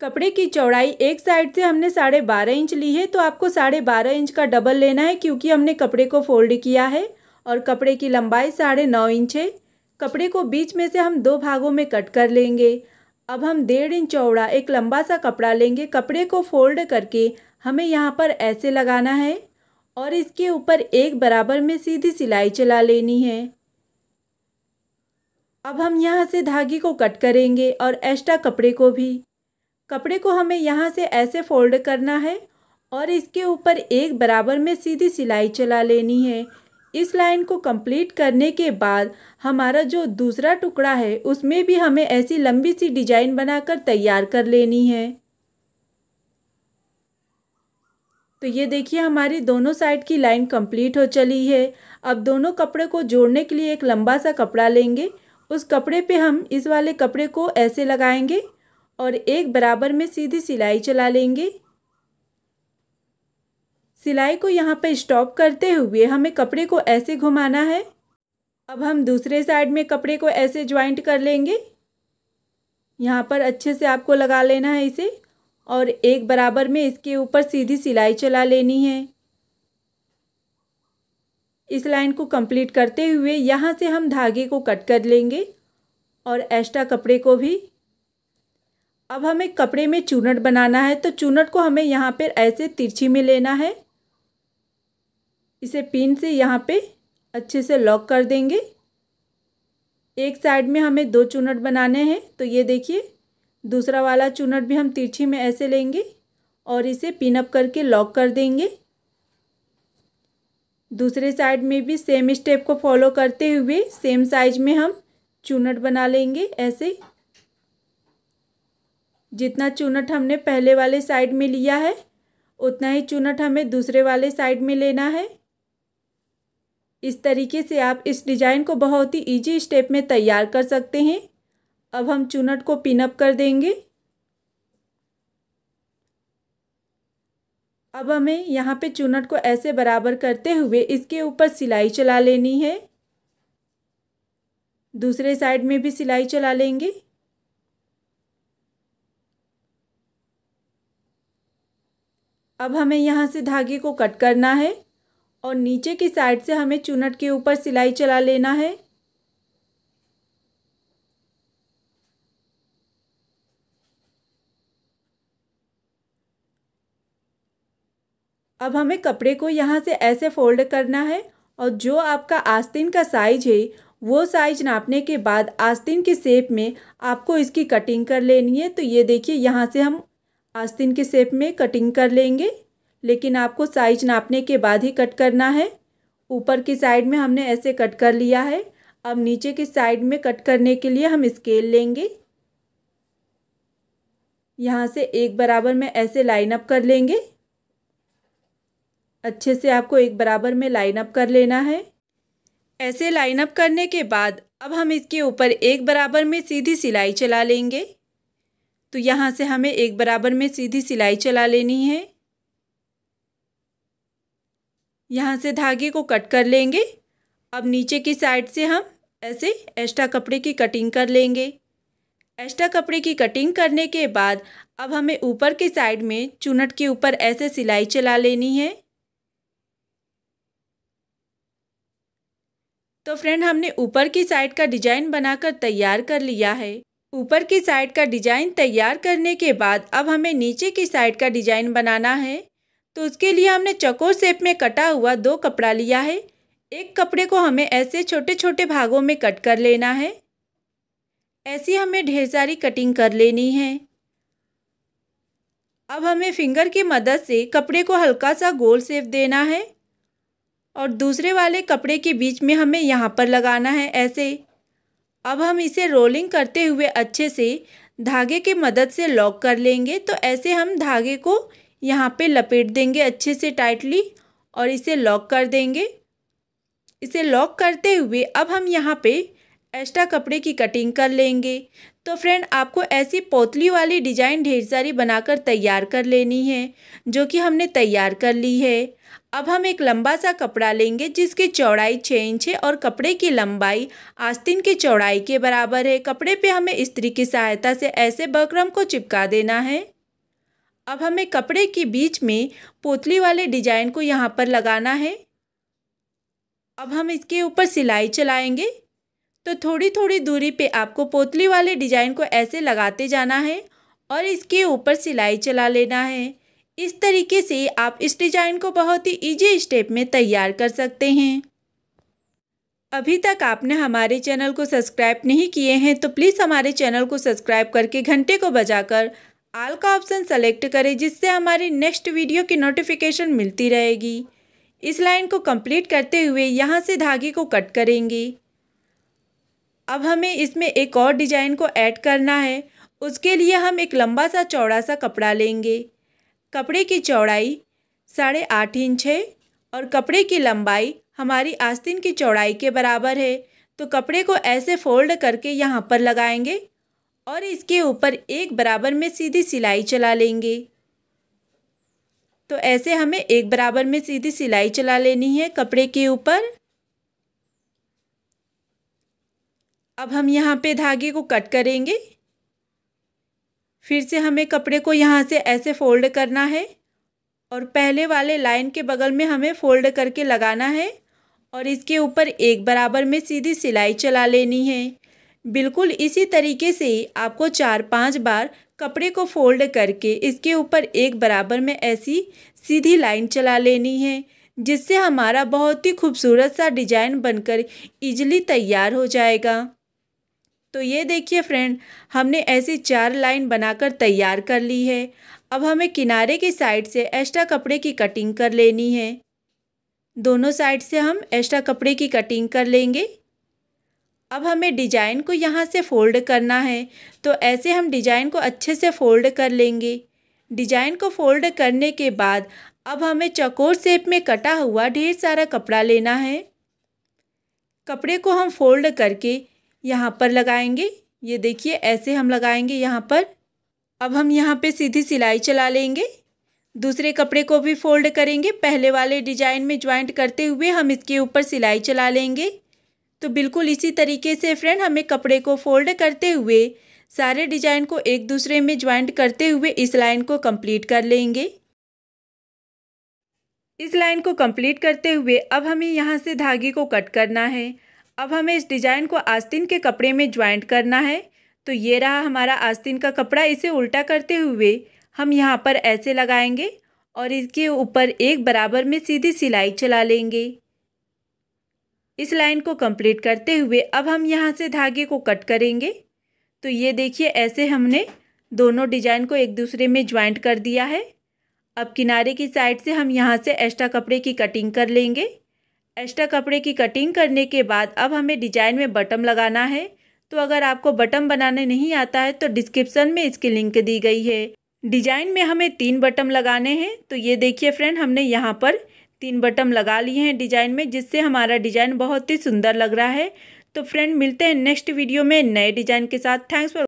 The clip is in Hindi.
कपड़े की चौड़ाई एक साइड से हमने साढ़े बारह इंच ली है तो आपको साढ़े बारह इंच का डबल लेना है क्योंकि हमने कपड़े को फोल्ड किया है और कपड़े की लंबाई साढ़े नौ इंच है कपड़े को बीच में से हम दो भागों में कट कर लेंगे अब हम डेढ़ इंच चौड़ा एक लंबा सा कपड़ा लेंगे कपड़े को फोल्ड करके हमें यहाँ पर ऐसे लगाना है और इसके ऊपर एक बराबर में सीधी सिलाई चला लेनी है अब हम यहाँ से धागे को कट करेंगे और एक्स्ट्रा कपड़े को भी कपड़े को हमें यहाँ से ऐसे फोल्ड करना है और इसके ऊपर एक बराबर में सीधी सिलाई चला लेनी है इस लाइन को कंप्लीट करने के बाद हमारा जो दूसरा टुकड़ा है उसमें भी हमें ऐसी लंबी सी डिजाइन बनाकर तैयार कर लेनी है तो ये देखिए हमारी दोनों साइड की लाइन कंप्लीट हो चली है अब दोनों कपड़े को जोड़ने के लिए एक लंबा सा कपड़ा लेंगे उस कपड़े पे हम इस वाले कपड़े को ऐसे लगाएंगे और एक बराबर में सीधी सिलाई चला लेंगे सिलाई को यहाँ पर स्टॉप करते हुए हमें कपड़े को ऐसे घुमाना है अब हम दूसरे साइड में कपड़े को ऐसे ज्वाइंट कर लेंगे यहाँ पर अच्छे से आपको लगा लेना है इसे और एक बराबर में इसके ऊपर सीधी सिलाई चला लेनी है इस लाइन को कंप्लीट करते हुए यहाँ से हम धागे को कट कर लेंगे और एक्स्ट्रा कपड़े को भी अब हमें कपड़े में चूनट बनाना है तो चूनट को हमें यहाँ पर ऐसे तिरछी में लेना है इसे पिन से यहाँ पे अच्छे से लॉक कर देंगे एक साइड में हमें दो चूनट बनाने हैं तो ये देखिए दूसरा वाला चूनट भी हम तिरछी में ऐसे लेंगे और इसे पिनअप करके लॉक कर देंगे दूसरे साइड में भी सेम स्टेप को फॉलो करते हुए सेम साइज में हम चूनट बना लेंगे ऐसे जितना चूनट हमने पहले वाले साइड में लिया है उतना ही चूनट हमें दूसरे वाले साइड में लेना है इस तरीके से आप इस डिज़ाइन को बहुत ही इजी स्टेप में तैयार कर सकते हैं अब हम चूनट को पिनअप कर देंगे अब हमें यहाँ पे चूनट को ऐसे बराबर करते हुए इसके ऊपर सिलाई चला लेनी है दूसरे साइड में भी सिलाई चला लेंगे अब हमें यहाँ से धागे को कट करना है और नीचे की साइड से हमें चुनट के ऊपर सिलाई चला लेना है अब हमें कपड़े को यहाँ से ऐसे फोल्ड करना है और जो आपका आस्तीन का साइज है वो साइज नापने के बाद आस्तीन के शेप में आपको इसकी कटिंग कर लेनी है तो ये देखिए यहाँ से हम आस्तीन के शेप में कटिंग कर लेंगे लेकिन आपको साइज नापने के बाद ही कट करना है ऊपर की साइड में हमने ऐसे कट कर लिया है अब नीचे की साइड में कट करने के लिए हम स्केल लेंगे यहाँ से एक बराबर में ऐसे लाइन अप कर लेंगे अच्छे से आपको एक बराबर में लाइन अप कर लेना है ऐसे लाइन अप करने के बाद अब हम इसके ऊपर एक बराबर में सीधी सिलाई चला लेंगे तो यहाँ से हमें एक बराबर में सीधी सिलाई चला लेनी है यहाँ से धागे को कट कर लेंगे अब नीचे की साइड से हम ऐसे एक्स्ट्रा कपड़े की कटिंग कर लेंगे एक्स्ट्रा कपड़े की कटिंग करने के बाद अब हमें ऊपर की साइड में चुनट के ऊपर ऐसे सिलाई चला लेनी है तो फ्रेंड हमने ऊपर की साइड का डिजाइन बनाकर तैयार कर लिया है ऊपर की साइड का डिज़ाइन तैयार करने के बाद अब हमें नीचे की साइड का डिज़ाइन बनाना है तो उसके लिए हमने चकोर शेप में कटा हुआ दो कपड़ा लिया है एक कपड़े को हमें ऐसे छोटे छोटे भागों में कट कर लेना है ऐसी हमें ढेर सारी कटिंग कर लेनी है अब हमें फिंगर की मदद से कपड़े को हल्का सा गोल सेप देना है और दूसरे वाले कपड़े के बीच में हमें यहाँ पर लगाना है ऐसे अब हम इसे रोलिंग करते हुए अच्छे से धागे के मदद से लॉक कर लेंगे तो ऐसे हम धागे को यहाँ पे लपेट देंगे अच्छे से टाइटली और इसे लॉक कर देंगे इसे लॉक करते हुए अब हम यहाँ पे एक्स्ट्रा कपड़े की कटिंग कर लेंगे तो फ्रेंड आपको ऐसी पोतली वाली डिजाइन ढेर सारी बनाकर तैयार कर लेनी है जो कि हमने तैयार कर ली है अब हम एक लंबा सा कपड़ा लेंगे जिसकी चौड़ाई छः इंच है और कपड़े की लंबाई आस्तीन की चौड़ाई के बराबर है कपड़े पे हमें स्त्री की सहायता से ऐसे बकरम को चिपका देना है अब हमें कपड़े के बीच में पोतली वाले डिजाइन को यहाँ पर लगाना है अब हम इसके ऊपर सिलाई चलाएंगे तो थोड़ी थोड़ी दूरी पे आपको पोतली वाले डिजाइन को ऐसे लगाते जाना है और इसके ऊपर सिलाई चला लेना है इस तरीके से आप इस डिज़ाइन को बहुत ही ईजी स्टेप में तैयार कर सकते हैं अभी तक आपने हमारे चैनल को सब्सक्राइब नहीं किए हैं तो प्लीज़ हमारे चैनल को सब्सक्राइब करके घंटे को बजाकर आल का ऑप्शन सेलेक्ट करें जिससे हमारी नेक्स्ट वीडियो की नोटिफिकेशन मिलती रहेगी इस लाइन को कंप्लीट करते हुए यहाँ से धागे को कट करेंगे अब हमें इसमें एक और डिज़ाइन को ऐड करना है उसके लिए हम एक लंबा सा चौड़ा सा कपड़ा लेंगे कपड़े की चौड़ाई साढ़े आठ इंच है और कपड़े की लंबाई हमारी आस्तीन की चौड़ाई के बराबर है तो कपड़े को ऐसे फोल्ड करके यहाँ पर लगाएंगे और इसके ऊपर एक बराबर में सीधी सिलाई चला लेंगे तो ऐसे हमें एक बराबर में सीधी सिलाई चला लेनी है कपड़े के ऊपर अब हम यहाँ पे धागे को कट करेंगे फिर से हमें कपड़े को यहाँ से ऐसे फ़ोल्ड करना है और पहले वाले लाइन के बगल में हमें फ़ोल्ड करके लगाना है और इसके ऊपर एक बराबर में सीधी सिलाई चला लेनी है बिल्कुल इसी तरीके से आपको चार पांच बार कपड़े को फोल्ड करके इसके ऊपर एक बराबर में ऐसी सीधी लाइन चला लेनी है जिससे हमारा बहुत ही खूबसूरत सा डिजाइन बनकर इजली तैयार हो जाएगा तो ये देखिए फ्रेंड हमने ऐसी चार लाइन बनाकर तैयार कर ली है अब हमें किनारे की साइड से एक्स्ट्रा कपड़े की कटिंग कर लेनी है दोनों साइड से हम एक्स्ट्रा कपड़े की कटिंग कर लेंगे अब हमें डिजाइन को यहाँ से फोल्ड करना है तो ऐसे हम डिजाइन को अच्छे से फोल्ड कर लेंगे डिजाइन को फोल्ड करने के बाद अब हमें चकोर शेप में कटा हुआ ढेर सारा कपड़ा लेना है कपड़े को हम फोल्ड करके यहाँ पर लगाएंगे ये देखिए ऐसे हम लगाएंगे यहाँ पर अब हम यहाँ पे सीधी सिलाई चला लेंगे दूसरे कपड़े को भी फोल्ड करेंगे पहले वाले डिजाइन में ज्वाइंट करते हुए हम इसके ऊपर सिलाई चला लेंगे तो बिल्कुल इसी तरीके से फ्रेंड हमें कपड़े को फोल्ड करते हुए सारे डिजाइन को एक दूसरे में ज्वाइंट करते हुए इस लाइन को कंप्लीट कर लेंगे इस लाइन को कंप्लीट करते हुए अब हमें यहाँ से धागे को कट करना है अब हमें इस डिजाइन को आस्तीन के कपड़े में ज्वाइंट करना है तो ये रहा हमारा आस्तीन का कपड़ा इसे उल्टा करते हुए हम यहाँ पर ऐसे लगाएंगे और इसके ऊपर एक बराबर में सीधी सिलाई चला लेंगे इस लाइन को कंप्लीट करते हुए अब हम यहाँ से धागे को कट करेंगे तो ये देखिए ऐसे हमने दोनों डिजाइन को एक दूसरे में ज्वाइंट कर दिया है अब किनारे की साइड से हम यहाँ से एक्स्ट्रा कपड़े की कटिंग कर लेंगे एक्स्ट्रा कपड़े की कटिंग करने के बाद अब हमें डिजाइन में बटम लगाना है तो अगर आपको बटम बनाने नहीं आता है तो डिस्क्रिप्सन में इसकी लिंक दी गई है डिजाइन में हमें तीन बटम लगाने हैं तो ये देखिए फ्रेंड हमने यहाँ पर तीन बटम लगा लिए हैं डिजाइन में जिससे हमारा डिजाइन बहुत ही सुंदर लग रहा है तो फ्रेंड मिलते हैं नेक्स्ट वीडियो में नए डिजाइन के साथ थैंक्स फॉर